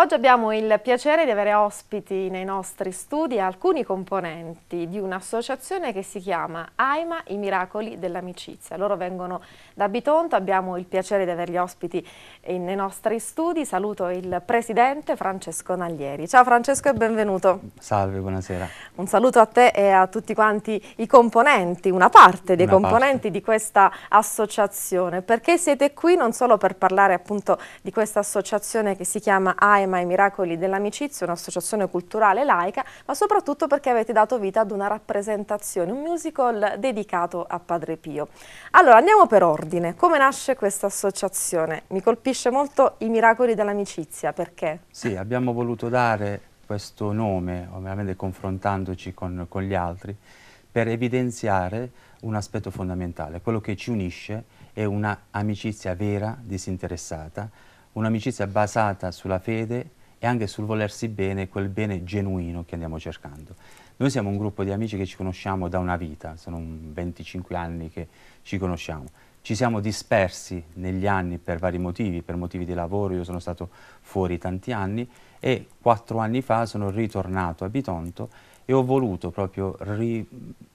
Oggi abbiamo il piacere di avere ospiti nei nostri studi alcuni componenti di un'associazione che si chiama AIMA, i miracoli dell'amicizia. Loro vengono da Bitonto, abbiamo il piacere di averli ospiti nei nostri studi. Saluto il presidente Francesco Naglieri. Ciao Francesco e benvenuto. Salve, buonasera. Un saluto a te e a tutti quanti i componenti, una parte dei una componenti parte. di questa associazione, perché siete qui non solo per parlare appunto di questa associazione che si chiama AIMA, tema I miracoli dell'amicizia, un'associazione culturale laica, ma soprattutto perché avete dato vita ad una rappresentazione, un musical dedicato a Padre Pio. Allora, andiamo per ordine. Come nasce questa associazione? Mi colpisce molto I miracoli dell'amicizia, perché? Sì, abbiamo voluto dare questo nome, ovviamente confrontandoci con, con gli altri, per evidenziare un aspetto fondamentale, quello che ci unisce è una amicizia vera, disinteressata, un'amicizia basata sulla fede e anche sul volersi bene, quel bene genuino che andiamo cercando. Noi siamo un gruppo di amici che ci conosciamo da una vita, sono 25 anni che ci conosciamo. Ci siamo dispersi negli anni per vari motivi, per motivi di lavoro, io sono stato fuori tanti anni e quattro anni fa sono ritornato a Bitonto e ho voluto proprio ri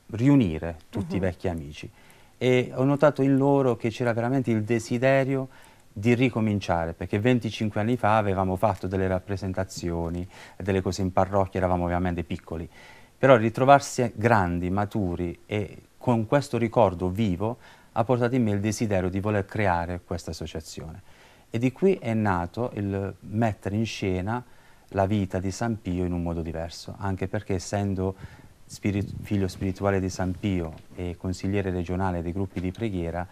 riunire tutti uh -huh. i mhm. vecchi amici e ho notato in loro che c'era veramente il desiderio di ricominciare, perché 25 anni fa avevamo fatto delle rappresentazioni, delle cose in parrocchia, eravamo ovviamente piccoli, però ritrovarsi grandi, maturi e con questo ricordo vivo ha portato in me il desiderio di voler creare questa associazione. E di qui è nato il mettere in scena la vita di San Pio in un modo diverso, anche perché essendo spiritu figlio spirituale di San Pio e consigliere regionale dei gruppi di preghiera,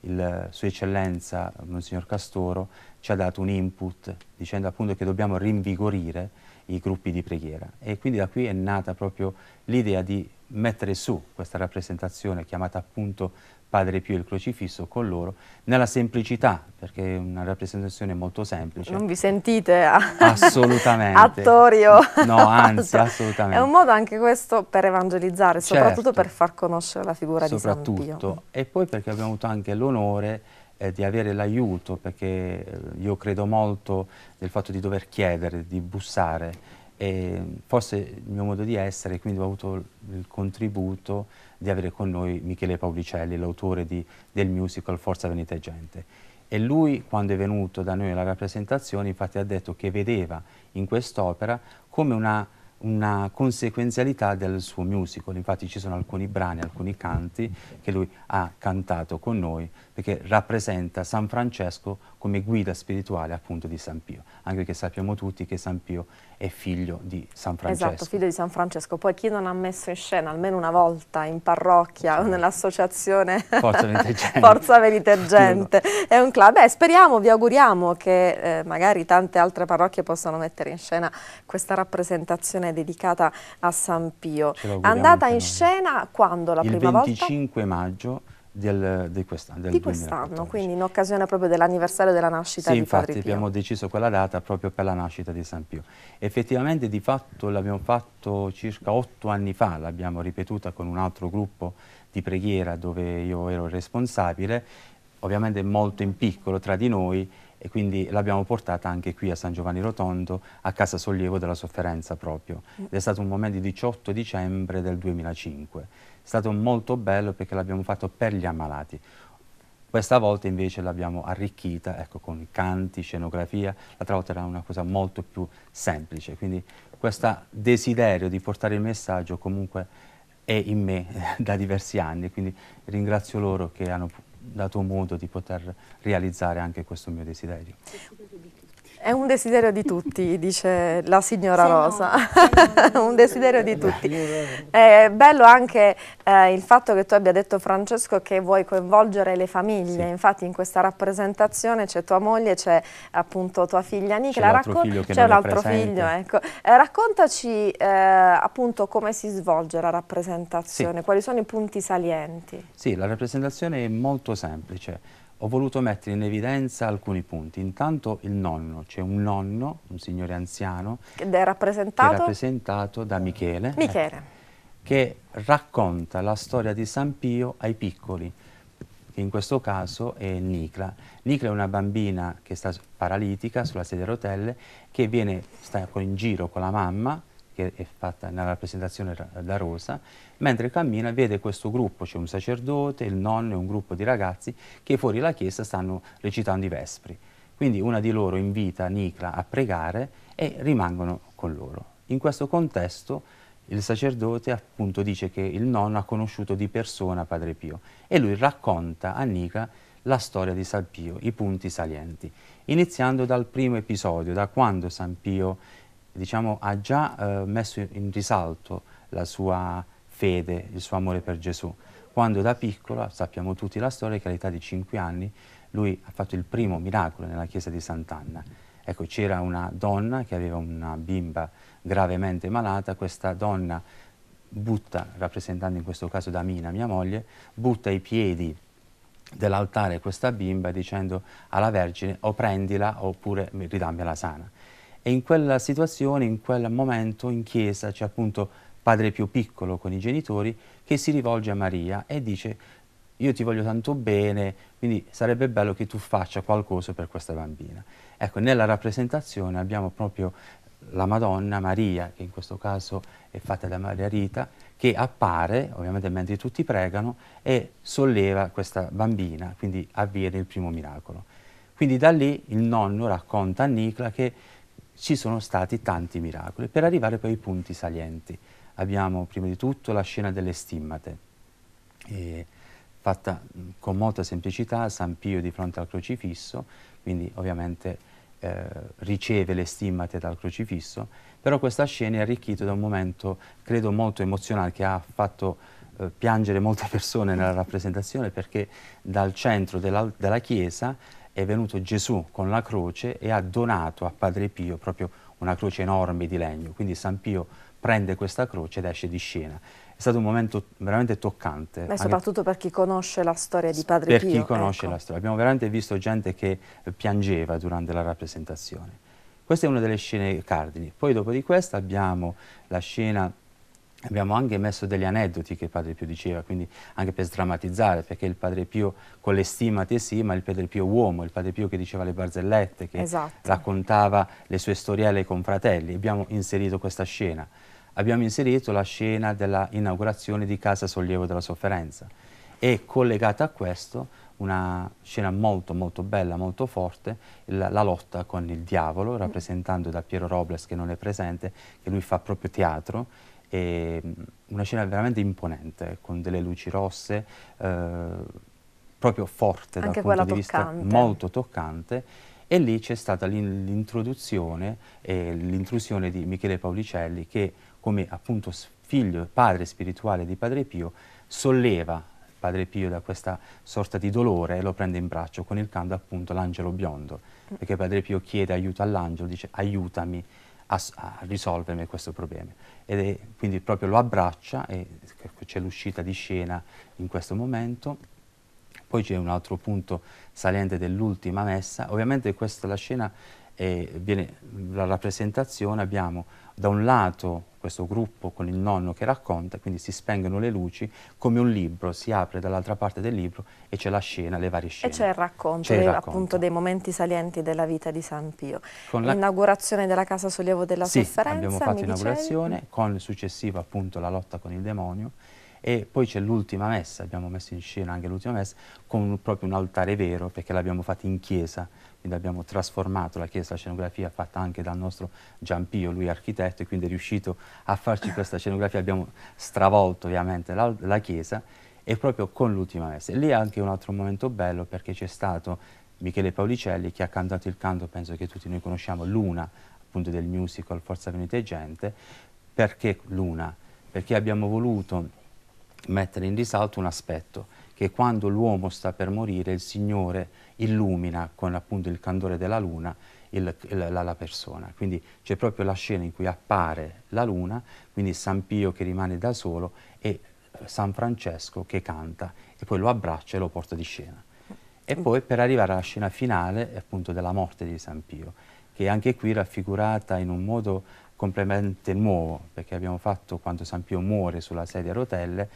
il Sua Eccellenza eh, Monsignor Castoro ci ha dato un input dicendo appunto che dobbiamo rinvigorire i gruppi di preghiera e quindi da qui è nata proprio l'idea di mettere su questa rappresentazione chiamata appunto Padre Pio il crocifisso con loro, nella semplicità, perché è una rappresentazione molto semplice. Non vi sentite a... assolutamente. attori No, anzi, assolutamente. È un modo anche questo per evangelizzare, certo. soprattutto per far conoscere la figura di San Pio. E poi perché abbiamo avuto anche l'onore eh, di avere l'aiuto, perché eh, io credo molto nel fatto di dover chiedere, di bussare, e forse il mio modo di essere, quindi ho avuto il contributo di avere con noi Michele Paulicelli, l'autore del musical Forza Venite Gente. E lui, quando è venuto da noi alla rappresentazione, infatti ha detto che vedeva in quest'opera come una una conseguenzialità del suo musical, infatti ci sono alcuni brani, alcuni canti che lui ha cantato con noi perché rappresenta San Francesco come guida spirituale appunto di San Pio, anche perché sappiamo tutti che San Pio è figlio di San esatto, Francesco. Esatto, figlio di San Francesco, poi chi non ha messo in scena almeno una volta in parrocchia o cioè. nell'associazione Forza Venitegente, Forza è un club, beh speriamo, vi auguriamo che eh, magari tante altre parrocchie possano mettere in scena questa rappresentazione edizione dedicata a San Pio. Andata in scena quando la Il prima volta? Il 25 maggio del, di quest'anno. Di quest'anno, quindi in occasione proprio dell'anniversario della nascita sì, di infatti, Padre Pio. abbiamo deciso quella data proprio per la nascita di San Pio. Effettivamente di fatto l'abbiamo fatto circa otto anni fa, l'abbiamo ripetuta con un altro gruppo di preghiera dove io ero responsabile, ovviamente molto in piccolo tra di noi, e quindi l'abbiamo portata anche qui a San Giovanni Rotondo, a Casa Sollievo della Sofferenza proprio. Ed è stato un momento di 18 dicembre del 2005. È stato molto bello perché l'abbiamo fatto per gli ammalati. Questa volta invece l'abbiamo arricchita ecco, con canti, scenografia, l'altra volta era una cosa molto più semplice, quindi questo desiderio di portare il messaggio comunque è in me da diversi anni, quindi ringrazio loro che hanno dato modo di poter realizzare anche questo mio desiderio. È un desiderio di tutti, dice la signora se Rosa, no, un desiderio di tutti. È bello anche eh, il fatto che tu abbia detto Francesco che vuoi coinvolgere le famiglie, sì. infatti in questa rappresentazione c'è tua moglie, c'è appunto tua figlia Nicola, c'è un altro figlio, ecco. eh, raccontaci eh, appunto come si svolge la rappresentazione, sì. quali sono i punti salienti. Sì, la rappresentazione è molto semplice ho voluto mettere in evidenza alcuni punti. Intanto il nonno, c'è un nonno, un signore anziano, ed è rappresentato, che è rappresentato da Michele, ecco, Michele. Ecco, che racconta la storia di San Pio ai piccoli, che in questo caso è Nicla. Nicla è una bambina che sta paralitica sulla sedia a rotelle, che viene, sta in giro con la mamma, che è fatta nella rappresentazione da Rosa, mentre cammina vede questo gruppo, c'è un sacerdote, il nonno e un gruppo di ragazzi che fuori la chiesa stanno recitando i vespri. Quindi una di loro invita Nicla a pregare e rimangono con loro. In questo contesto il sacerdote appunto dice che il nonno ha conosciuto di persona Padre Pio e lui racconta a Nicla la storia di San Pio, i punti salienti, iniziando dal primo episodio, da quando San Pio diciamo, ha già eh, messo in risalto la sua fede, il suo amore per Gesù. Quando da piccolo, sappiamo tutti la storia, che all'età di 5 anni lui ha fatto il primo miracolo nella chiesa di Sant'Anna. Ecco, c'era una donna che aveva una bimba gravemente malata, questa donna butta, rappresentando in questo caso Damina, mia moglie, butta ai piedi dell'altare questa bimba dicendo alla Vergine o prendila oppure ridammela sana e in quella situazione, in quel momento in chiesa c'è appunto padre più piccolo con i genitori che si rivolge a Maria e dice io ti voglio tanto bene, quindi sarebbe bello che tu faccia qualcosa per questa bambina. Ecco, nella rappresentazione abbiamo proprio la Madonna Maria, che in questo caso è fatta da Maria Rita, che appare, ovviamente mentre tutti pregano, e solleva questa bambina, quindi avviene il primo miracolo. Quindi da lì il nonno racconta a Nicla che ci sono stati tanti miracoli, per arrivare poi ai punti salienti. Abbiamo prima di tutto la scena delle stimmate, eh, fatta con molta semplicità, San Pio di fronte al crocifisso, quindi ovviamente eh, riceve le stimmate dal crocifisso, però questa scena è arricchita da un momento, credo, molto emozionale che ha fatto eh, piangere molte persone nella rappresentazione perché dal centro della, della chiesa è venuto Gesù con la croce e ha donato a Padre Pio proprio una croce enorme di legno. Quindi San Pio prende questa croce ed esce di scena. È stato un momento veramente toccante. Ma soprattutto per chi conosce la storia di Padre per Pio. Per chi conosce ecco. la storia. Abbiamo veramente visto gente che piangeva durante la rappresentazione. Questa è una delle scene cardini. Poi dopo di questa abbiamo la scena Abbiamo anche messo degli aneddoti che il Padre Pio diceva, quindi anche per sdrammatizzare, perché il Padre Pio con le stimate sì, ma il Padre Pio uomo, il Padre Pio che diceva le barzellette, che esatto. raccontava le sue storielle ai confratelli. Abbiamo inserito questa scena. Abbiamo inserito la scena dell'inaugurazione di Casa Sollievo della Sofferenza e collegata a questo una scena molto molto bella, molto forte, la, la, lotta con il diavolo, rappresentando da Piero Robles che non è presente, che lui fa proprio teatro e ehm, una scena veramente imponente, con delle luci rosse, eh, proprio forte Anche dal punto di vista molto toccante. E lì c'è stata l'introduzione e l'intrusione di Michele Paulicelli che come appunto figlio, padre spirituale di Padre Pio, solleva Padre Pio da questa sorta di dolore e lo prende in braccio con il canto appunto l'angelo biondo, mm. perché Padre Pio chiede aiuto all'angelo, dice aiutami, a, a risolvermi questo problema. È, quindi proprio lo abbraccia e c'è l'uscita di scena in questo momento. Poi c'è un altro punto saliente dell'ultima messa. Ovviamente questa la scena e viene la rappresentazione, abbiamo da un lato questo gruppo con il nonno che racconta, quindi si spengono le luci, come un libro, si apre dall'altra parte del libro e c'è la scena, le varie scene. E c'è il racconto, il racconto. appunto dei momenti salienti della vita di San Pio. Con l'inaugurazione la... della Casa Sollievo della sì, Sofferenza, abbiamo fatto l'inaugurazione, con il successivo appunto la lotta con il demonio, e poi c'è l'ultima messa, abbiamo messo in scena anche l'ultima messa, con proprio un altare vero, perché l'abbiamo fatta in chiesa, quindi abbiamo trasformato la chiesa, la scenografia fatta anche dal nostro Giampio, lui architetto, e quindi è riuscito a farci questa scenografia, abbiamo stravolto ovviamente la, la chiesa e proprio con l'ultima messa. Lì è anche un altro momento bello perché c'è stato Michele Paolicelli che ha cantato il canto, penso che tutti noi conosciamo, Luna, appunto del musical Forza Venite Gente, perché Luna? Perché abbiamo voluto mettere in risalto un aspetto che quando l'uomo sta per morire il Signore illumina con appunto il candore della luna il, il, la, la, persona. Quindi c'è proprio la scena in cui appare la luna, quindi San Pio che rimane da solo e eh, San Francesco che canta e poi lo abbraccia e lo porta di scena. E mm. poi per arrivare alla scena finale appunto della morte di San Pio, che è anche qui raffigurata in un modo completamente nuovo, perché abbiamo fatto quando San Pio muore sulla sedia a rotelle,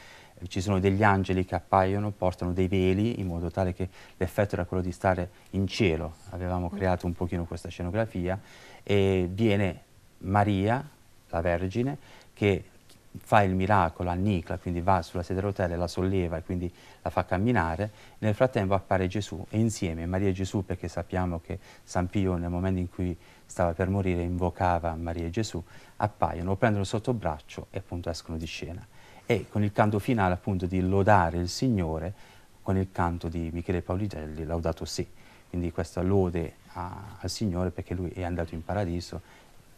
ci sono degli angeli che appaiono, portano dei veli in modo tale che l'effetto era quello di stare in cielo, avevamo mm. creato un pochino questa scenografia e viene Maria, la Vergine, che fa il miracolo a Nicla, quindi va sulla sedia a rotelle, la solleva e quindi la fa camminare, nel frattempo appare Gesù e insieme Maria e Gesù, perché sappiamo che San Pio nel momento in cui stava per morire invocava Maria e Gesù, appaiono, lo prendono sotto braccio e appunto escono di scena e con il canto finale appunto di lodare il Signore con il canto di Michele Paoligelli, Laudato Si. Quindi questa lode a, al Signore perché Lui è andato in paradiso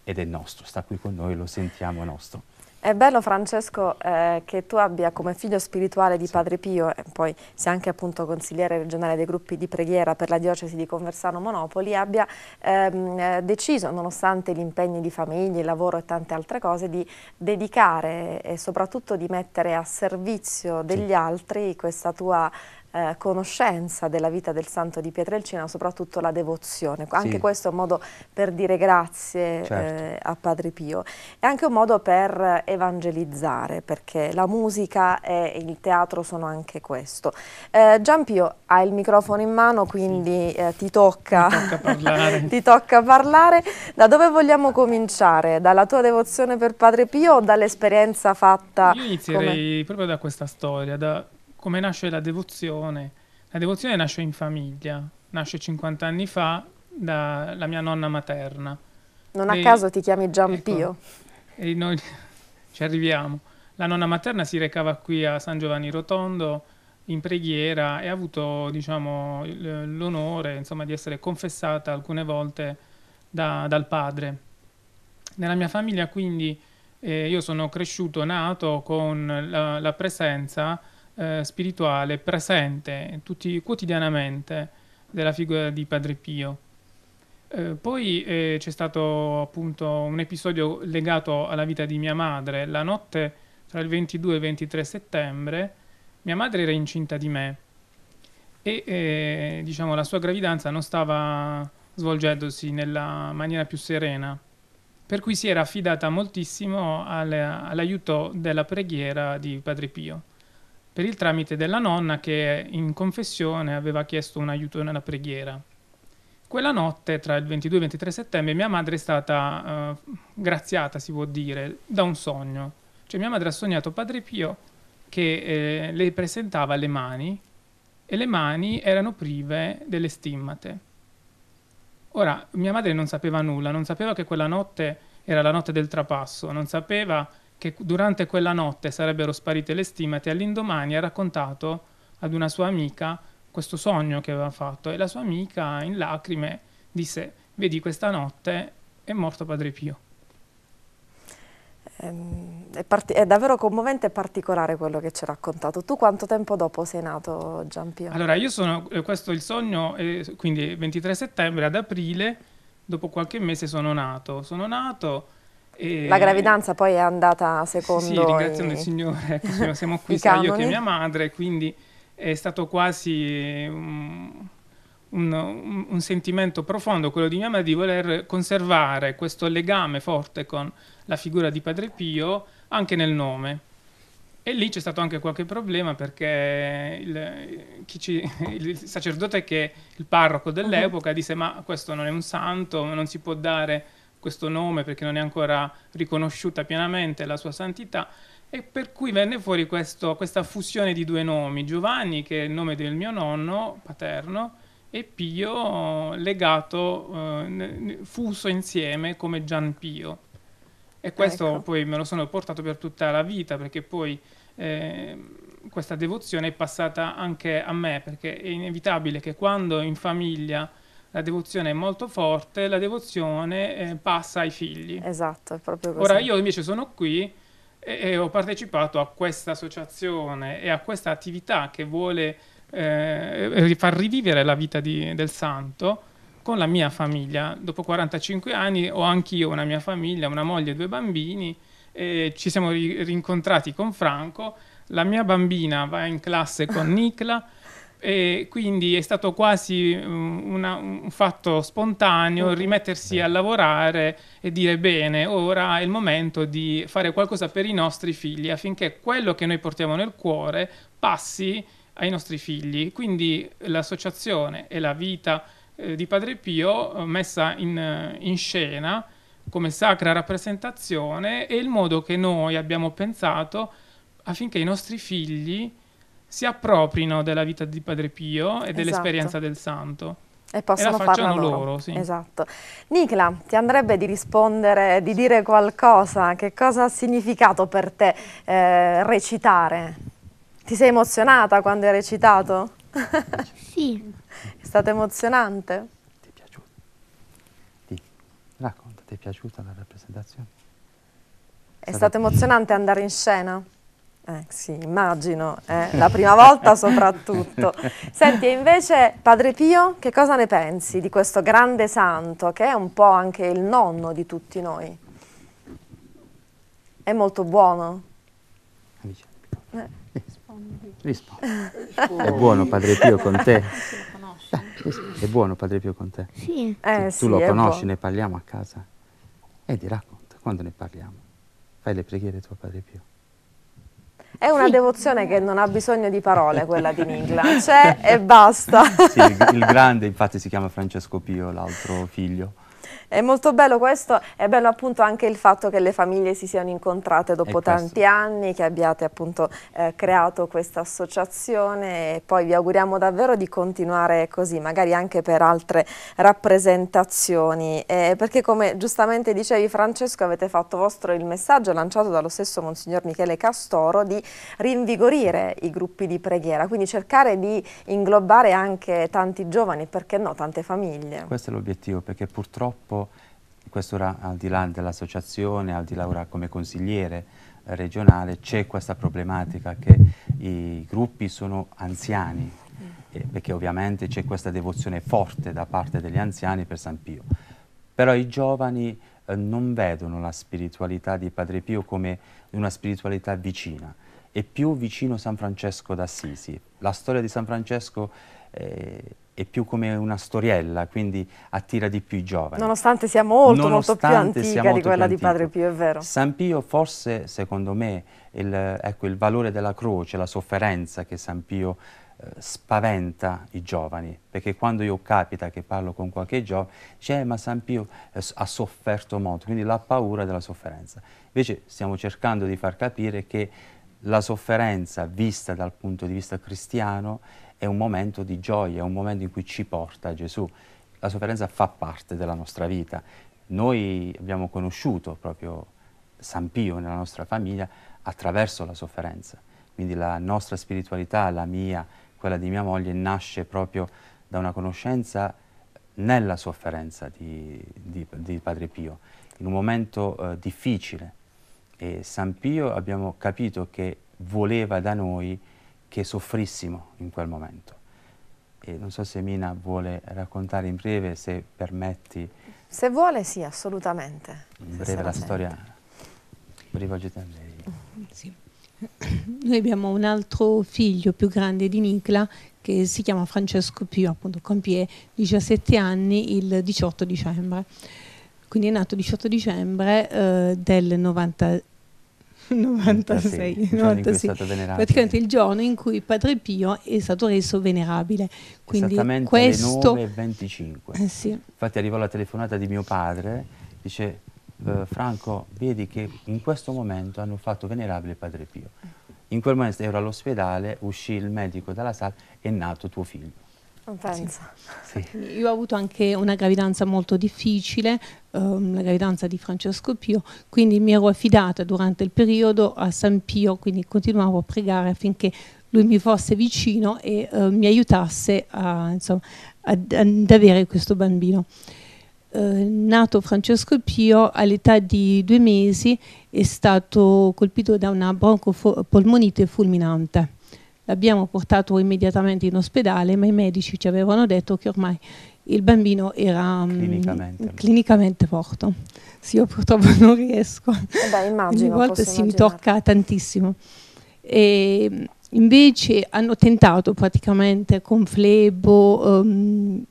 ed è nostro, sta qui con noi, lo sentiamo nostro. È bello Francesco eh, che tu abbia come figlio spirituale di Padre Pio e poi sia anche appunto consigliere regionale dei gruppi di preghiera per la diocesi di Conversano Monopoli, abbia ehm, deciso, nonostante gli impegni di famiglia, il lavoro e tante altre cose, di dedicare e soprattutto di mettere a servizio degli sì. altri questa tua eh, conoscenza della vita del santo di Pietrelcina, soprattutto la devozione. Anche sì. questo è un modo per dire grazie certo. eh, a Padre Pio. È anche un modo per evangelizzare, perché la musica e il teatro sono anche questo. Eh, Giampio ha il microfono in mano, quindi sì. eh, ti, tocca, tocca ti tocca parlare. Da dove vogliamo cominciare? Dalla tua devozione per Padre Pio o dall'esperienza fatta? Io inizierei come... proprio da questa storia, da come nasce la devozione? La devozione nasce in famiglia, nasce 50 anni fa dalla mia nonna materna. Non a e, caso ti chiami Giampio. Ecco, e noi ci arriviamo. La nonna materna si recava qui a San Giovanni Rotondo in preghiera e ha avuto diciamo, l'onore insomma, di essere confessata alcune volte da, dal padre. Nella mia famiglia quindi eh, io sono cresciuto, nato con la, la presenza eh, spirituale presente tutti, quotidianamente della figura di Padre Pio. Eh, poi eh, c'è stato appunto un episodio legato alla vita di mia madre. La notte tra il 22 e il 23 settembre mia madre era incinta di me e eh, diciamo la sua gravidanza non stava svolgendosi nella maniera più serena per cui si era affidata moltissimo all'aiuto della preghiera di Padre Pio per il tramite della nonna che in confessione aveva chiesto un aiuto nella preghiera. Quella notte, tra il 22 e il 23 settembre, mia madre è stata uh, graziata, si può dire, da un sogno. Cioè mia madre ha sognato Padre Pio che eh, le presentava le mani e le mani erano prive delle stimmate. Ora, mia madre non sapeva nulla, non sapeva che quella notte era la notte del trapasso, non sapeva che durante quella notte sarebbero sparite le stimate, all'indomani ha raccontato ad una sua amica questo sogno che aveva fatto e la sua amica in lacrime disse vedi questa notte è morto Padre Pio. Ehm, è, è, davvero commovente e particolare quello che ci ha raccontato. Tu quanto tempo dopo sei nato Giampio? Allora io sono, eh, questo è il sogno, eh, quindi 23 settembre ad aprile, dopo qualche mese sono nato. Sono nato e la gravidanza poi è andata secondo. Sì, sì ringraziando i... il Signore, ecco, siamo qui sia io che mia madre, quindi è stato quasi un, un, un, sentimento profondo quello di mia madre di voler conservare questo legame forte con la figura di Padre Pio anche nel nome. E lì c'è stato anche qualche problema perché il, ci, il sacerdote che è il parroco dell'epoca uh-huh. disse ma questo non è un santo, non si può dare questo nome perché non è ancora riconosciuta pienamente la sua santità e per cui venne fuori questo, questa fusione di due nomi, Giovanni che è il nome del mio nonno paterno e Pio legato, eh, fuso insieme come Gian Pio. E questo ecco. poi me lo sono portato per tutta la vita perché poi eh, questa devozione è passata anche a me perché è inevitabile che quando in famiglia la devozione è molto forte, la devozione eh, passa ai figli. Esatto, è proprio così. Ora io invece sono qui e, e ho partecipato a questa associazione e a questa attività che vuole eh, far rivivere la vita di, del santo con la mia famiglia. Dopo 45 anni ho anch'io una mia famiglia, una moglie e due bambini, e ci siamo rincontrati con Franco, la mia bambina va in classe con Nicla. E quindi è stato quasi mm, una, un fatto spontaneo mm. rimettersi a lavorare e dire bene, ora è il momento di fare qualcosa per i nostri figli affinché quello che noi portiamo nel cuore passi ai nostri figli. Quindi l'associazione e la vita eh, di Padre Pio eh, messa in, eh, in scena come sacra rappresentazione e il modo che noi abbiamo pensato affinché i nostri figli si appropriano della vita di Padre Pio e esatto. dell'esperienza del santo. E possono e farla loro. loro sì. Esatto. Nicla, ti andrebbe di rispondere, di dire qualcosa? Che cosa ha significato per te eh, recitare? Ti sei emozionata quando hai recitato? Sì. è stato emozionante? Ti è piaciuto? Ti racconta, ti è piaciuta la rappresentazione? È Sarà stato emozionante andare in scena? Eh, sì, immagino, eh, la prima volta soprattutto. Senti, invece, Padre Pio, che cosa ne pensi di questo grande santo che è un po' anche il nonno di tutti noi? È molto buono? Eh. Rispondi. È buono Padre Pio con te? È buono Padre Pio con te? Sì. Eh, tu sì, lo conosci, ne parliamo a casa. E ti racconta, quando ne parliamo? Fai le preghiere tuo Padre Pio. È una sì. devozione che non ha bisogno di parole, quella di Nigla, c'è e basta. Sì, il grande infatti si chiama Francesco Pio, l'altro figlio. È molto bello questo, è bello appunto anche il fatto che le famiglie si siano incontrate dopo tanti anni, che abbiate appunto eh, creato questa associazione e poi vi auguriamo davvero di continuare così, magari anche per altre rappresentazioni, eh, perché come giustamente dicevi Francesco avete fatto vostro il messaggio lanciato dallo stesso Monsignor Michele Castoro di rinvigorire i gruppi di preghiera, quindi cercare di inglobare anche tanti giovani, perché no, tante famiglie. Questo è l'obiettivo, perché purtroppo questo al di là dell'associazione, al di là ora come consigliere eh, regionale, c'è questa problematica che i gruppi sono anziani, eh, perché ovviamente c'è questa devozione forte da parte degli anziani per San Pio. Però i giovani eh, non vedono la spiritualità di Padre Pio come una spiritualità vicina, è più vicino San Francesco d'Assisi. La storia di San Francesco eh, è più come una storiella, quindi attira di più i giovani. Nonostante sia molto, Nonostante molto più antica molto di quella di Padre Pio, è vero. San Pio forse, secondo me, il, ecco, il valore della croce, la sofferenza che San Pio eh, spaventa i giovani, perché quando io capita che parlo con qualche giovane, dice eh, ma San Pio eh, ha sofferto molto, quindi la paura della sofferenza. Invece stiamo cercando di far capire che la sofferenza vista dal punto di vista cristiano è un momento di gioia, è un momento in cui ci porta Gesù. La sofferenza fa parte della nostra vita. Noi abbiamo conosciuto proprio San Pio nella nostra famiglia attraverso la sofferenza. Quindi la nostra spiritualità, la mia, quella di mia moglie, nasce proprio da una conoscenza nella sofferenza di, di, di Padre Pio, in un momento eh, difficile. E San Pio abbiamo capito che voleva da noi che soffrissimo in quel momento. E non so se Mina vuole raccontare in breve, se permetti. Se vuole sì, assolutamente. In breve la sente. storia. Rivolgete a lei. Sì. Noi abbiamo un altro figlio più grande di Nicla che si chiama Francesco Pio, appunto compie 17 anni il 18 dicembre. Quindi è nato il 18 dicembre eh, del 90, 96, 96. Eh praticamente il giorno in cui Padre Pio è stato reso venerabile. Quindi Esattamente questo... alle 9.25. Eh sì. Infatti arrivò la telefonata di mio padre, dice eh, Franco, vedi che in questo momento hanno fatto venerabile Padre Pio. In quel momento ero all'ospedale, uscì il medico dalla sala, è nato tuo figlio penso. Sì. Sì. Io ho avuto anche una gravidanza molto difficile, ehm, la gravidanza di Francesco Pio, quindi mi ero affidata durante il periodo a San Pio, quindi continuavo a pregare affinché lui mi fosse vicino e eh, mi aiutasse a, insomma, ad, ad, avere questo bambino. Eh, nato Francesco Pio all'età di due mesi è stato colpito da una broncopolmonite fulminante L'abbiamo portato immediatamente in ospedale, ma i medici ci avevano detto che ormai il bambino era mm, clinicamente, clinicamente morto. Sì, io purtroppo non riesco. Eh beh, immagino, Ogni volta si immaginare. mi tocca tantissimo. E mm, invece hanno tentato praticamente con flebo, um,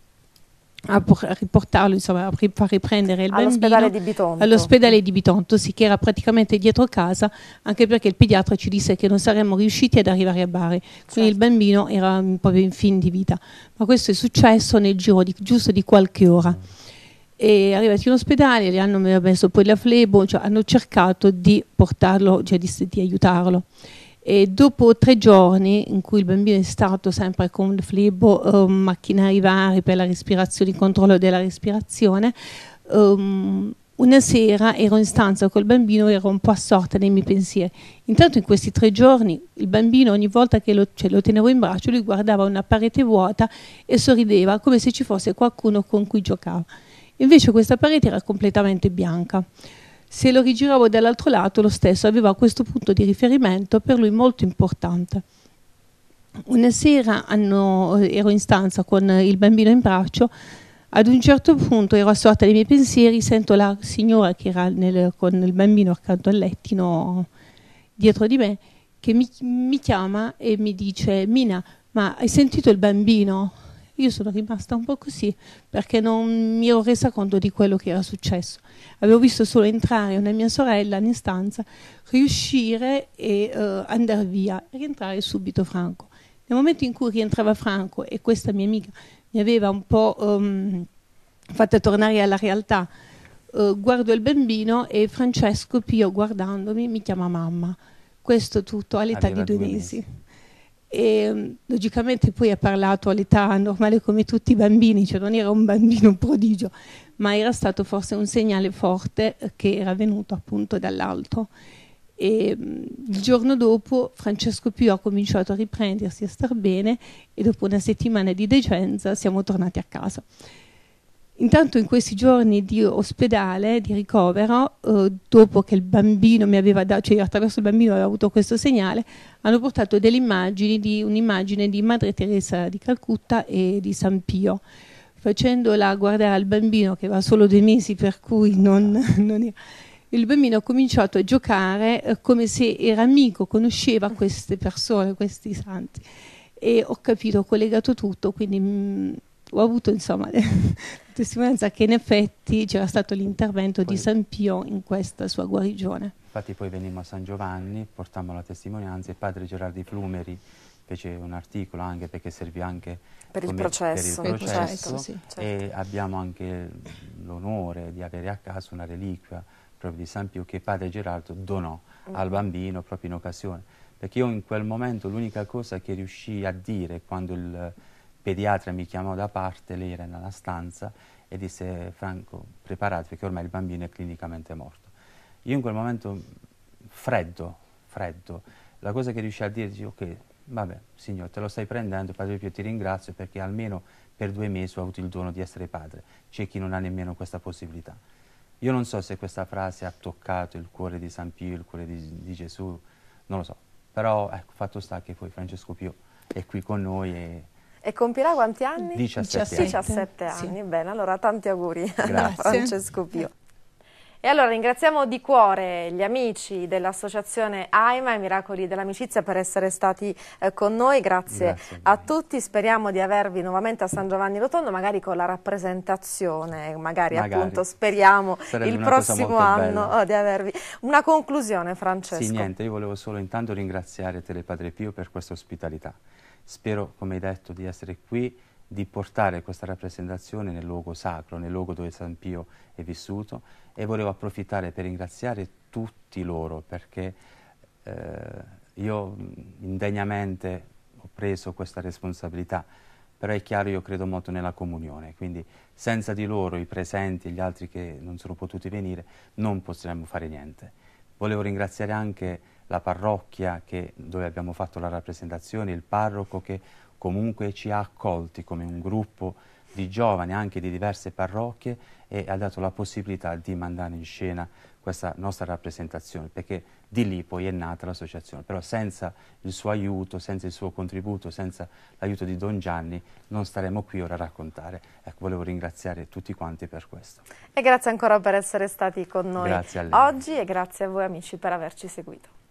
a, ah, riportarlo, insomma, a riprendere il all'ospedale di all'ospedale di Bitonto, sì, che era praticamente dietro casa, anche perché il pediatra ci disse che non saremmo riusciti ad arrivare a Bari, quindi certo. il bambino era proprio in fin di vita. Ma questo è successo nel giro di, giusto di qualche ora. E arrivati in ospedale, gli hanno messo poi la flebo, cioè hanno cercato di portarlo, cioè di, di aiutarlo. E dopo tre giorni in cui il bambino è stato sempre con flebo, um, macchinari vari per la respirazione, il controllo della respirazione, um, una sera ero in stanza col bambino e ero un po' assorta nei miei pensieri. Intanto in questi tre giorni il bambino ogni volta che lo, cioè, lo tenevo in braccio lui guardava una parete vuota e sorrideva come se ci fosse qualcuno con cui giocava. Invece questa parete era completamente bianca. Se lo rigiravo dall'altro lato, lo stesso aveva questo punto di riferimento per lui molto importante. Una sera hanno, ero in stanza con il bambino in braccio, ad un certo punto ero assorta dai miei pensieri, sento la signora che era nel, con il bambino accanto al lettino dietro di me, che mi, mi chiama e mi dice Mina, ma hai sentito il bambino? Io sono rimasta un po' così perché non mi ero resa conto di quello che era successo. Avevo visto solo entrare una mia sorella in stanza, riuscire e uh, eh, andare via, rientrare subito Franco. Nel momento in cui rientrava Franco e questa mia amica mi aveva un po' um, fatta tornare alla realtà, uh, guardo il bambino e Francesco Pio guardandomi mi chiama mamma. Questo tutto all'età di due, mesi. mesi e logicamente poi ha parlato all'età normale come tutti i bambini, cioè non era un bambino prodigio, ma era stato forse un segnale forte che era venuto appunto dall'alto. E il giorno dopo Francesco Pio ha cominciato a riprendersi, a star bene e dopo una settimana di decenza siamo tornati a casa. Intanto in questi giorni di ospedale, di ricovero, eh, dopo che il bambino mi aveva dato, cioè attraverso il bambino aveva avuto questo segnale, hanno portato delle immagini di un'immagine di Madre Teresa di Calcutta e di San Pio, facendola guardare al bambino che aveva solo due mesi per cui non, non era il bambino ha cominciato a giocare eh, come se era amico, conosceva queste persone, questi santi. E ho capito, ho collegato tutto, quindi mh, mm, ho avuto insomma testimonianza che in effetti c'era stato l'intervento di San Pio in questa sua guarigione. Infatti poi venimmo a San Giovanni, portammo la testimonianza e padre Gerardi Flumeri fece un articolo anche perché servì anche per il processo, per il processo certo, sì, certo. e abbiamo anche l'onore di avere a casa una reliquia proprio di San Pio che padre Gerardo donò mm. al bambino proprio in occasione perché io in quel momento l'unica cosa che riuscii a dire quando il pediatra mi chiamò da parte, lei era nella stanza e disse Franco preparatevi che ormai il bambino è clinicamente morto. Io in quel momento freddo, freddo, la cosa che riuscì a dirgli ok, vabbè signore te lo stai prendendo, Padre Pio ti ringrazio perché almeno per due mesi ho avuto il dono di essere padre, c'è chi non ha nemmeno questa possibilità. Io non so se questa frase ha toccato il cuore di San Pio, il cuore di, di Gesù, non lo so, però ecco, fatto sta che poi Francesco Pio è qui con noi e e compirà quanti anni? 17, 17, 17 anni. Sì. Bene, allora tanti auguri Grazie. a Francesco Pio. E allora ringraziamo di cuore gli amici dell'associazione AIMA e Miracoli dell'Amicizia per essere stati eh, con noi, grazie, grazie a bene. tutti, speriamo di avervi nuovamente a San Giovanni Rotondo, magari con la rappresentazione, magari, magari. appunto speriamo Sarebbe il prossimo anno bella. Oh, di avervi. Una conclusione Francesco. Sì, niente, io volevo solo intanto ringraziare Telepadre Pio per questa ospitalità Spero, come hai detto, di essere qui, di portare questa rappresentazione nel luogo sacro, nel luogo dove San Pio è vissuto e volevo approfittare per ringraziare tutti loro perché eh, io indegnamente ho preso questa responsabilità, però è chiaro io credo molto nella comunione, quindi senza di loro, i presenti e gli altri che non sono potuti venire, non potremmo fare niente. Volevo ringraziare anche la parrocchia che, dove abbiamo fatto la rappresentazione, il parroco che comunque ci ha accolti come un gruppo di giovani anche di diverse parrocchie e ha dato la possibilità di mandare in scena questa nostra rappresentazione, perché di lì poi è nata l'associazione, però senza il suo aiuto, senza il suo contributo, senza l'aiuto di Don Gianni non staremo qui ora a raccontare. Ecco, volevo ringraziare tutti quanti per questo. E grazie ancora per essere stati con noi oggi e grazie a voi amici per averci seguito.